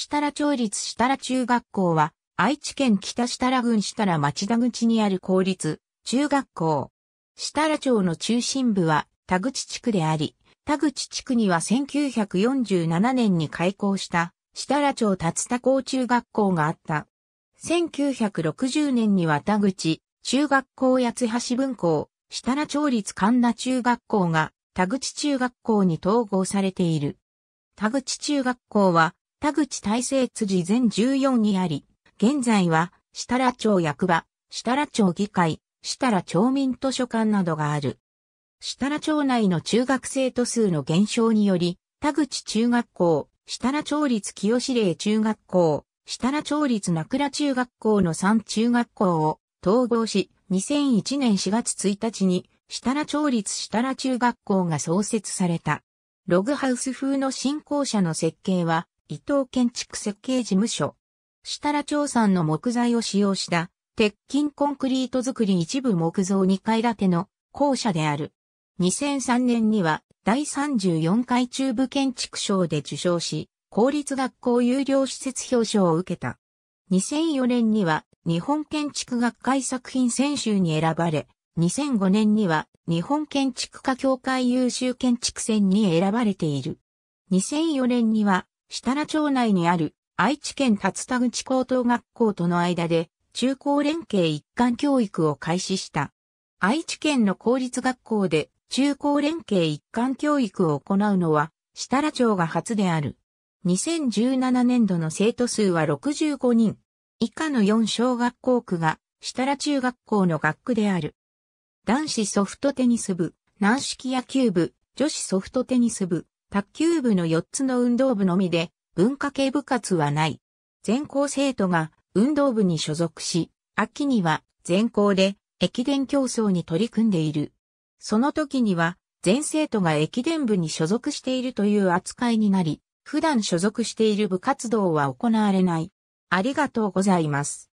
設楽町立設楽中学校は、愛知県北設楽郡設楽町田口にある公立、中学校。設楽町の中心部は、田口地区であり、田口地区には1947年に開校した、設楽町立田校中学校があった。1960年には田口、中学校八橋分校、設楽町立神田中学校が、田口中学校に統合されている。田口中学校は、田口大成辻全14にあり、現在は、設楽町役場、設楽町議会、設楽町民図書館などがある。設楽町内の中学生徒数の減少により、田口中学校、設楽町立清志令中学校、設楽町立名倉中学校の3中学校を統合し、2001年4月1日に、設楽町立設楽中学校が創設された。ログハウス風の新校舎の設計は、伊東建築設計事務所。設楽町産の木材を使用した鉄筋コンクリート作り一部木造2階建ての校舎である。2003年には第34回中部建築賞で受賞し、公立学校有料施設表彰を受けた。2004年には日本建築学会作品選手に選ばれ、2005年には日本建築家協会優秀建築選に選ばれている。2004年には設楽町内にある愛知県竜田口高等学校との間で中高連携一貫教育を開始した。愛知県の公立学校で中高連携一貫教育を行うのは設楽町が初である。2017年度の生徒数は65人。以下の4小学校区が設楽中学校の学区である。男子ソフトテニス部、軟式野球部、女子ソフトテニス部、卓球部の4つの運動部のみで、文化系部活はない。全校生徒が運動部に所属し、秋には全校で駅伝競争に取り組んでいる。その時には全生徒が駅伝部に所属しているという扱いになり、普段所属している部活動は行われない。ありがとうございます。